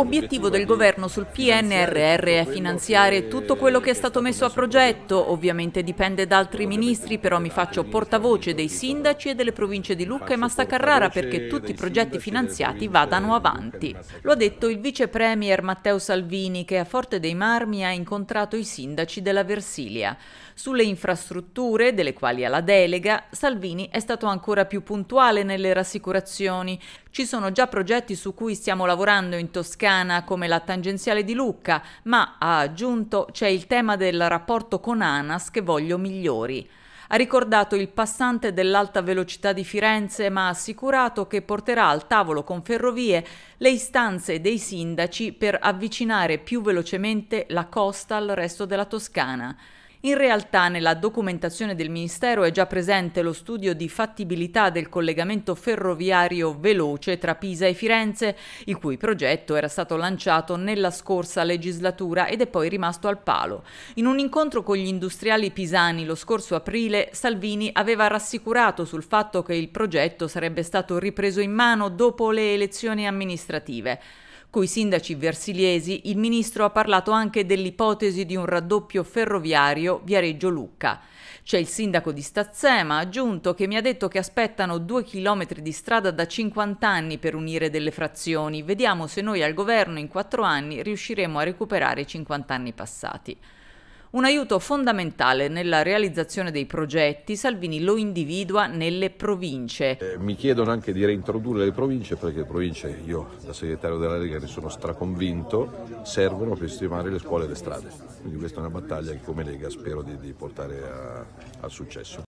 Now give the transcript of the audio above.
Obiettivo del governo sul PNRR è finanziare tutto quello che è stato messo a progetto, ovviamente dipende da altri ministri, però mi faccio portavoce dei sindaci e delle province di Lucca e Mastacarrara perché tutti i progetti finanziati vadano avanti. Lo ha detto il vice premier Matteo Salvini che a Forte dei Marmi ha incontrato i sindaci della Versilia. Sulle infrastrutture, delle quali ha la delega, Salvini è stato ancora più puntuale nelle rassicurazioni. Ci sono già progetti su cui stiamo lavorando in Toscana Toscana come la tangenziale di Lucca, ma ha aggiunto c'è il tema del rapporto con ANAS che voglio migliori. Ha ricordato il passante dell'alta velocità di Firenze, ma ha assicurato che porterà al tavolo con Ferrovie le istanze dei sindaci per avvicinare più velocemente la costa al resto della Toscana. In realtà nella documentazione del Ministero è già presente lo studio di fattibilità del collegamento ferroviario veloce tra Pisa e Firenze, il cui progetto era stato lanciato nella scorsa legislatura ed è poi rimasto al palo. In un incontro con gli industriali pisani lo scorso aprile, Salvini aveva rassicurato sul fatto che il progetto sarebbe stato ripreso in mano dopo le elezioni amministrative. Coi sindaci versiliesi il ministro ha parlato anche dell'ipotesi di un raddoppio ferroviario Viareggio-Lucca. C'è il sindaco di Stazzema, aggiunto, che mi ha detto che aspettano due chilometri di strada da 50 anni per unire delle frazioni. Vediamo se noi al governo in quattro anni riusciremo a recuperare i 50 anni passati. Un aiuto fondamentale nella realizzazione dei progetti, Salvini lo individua nelle province. Eh, mi chiedono anche di reintrodurre le province perché le province, io da segretario della Lega ne sono straconvinto, servono per sistemare le scuole e le strade. Quindi questa è una battaglia che come Lega spero di, di portare a, a successo.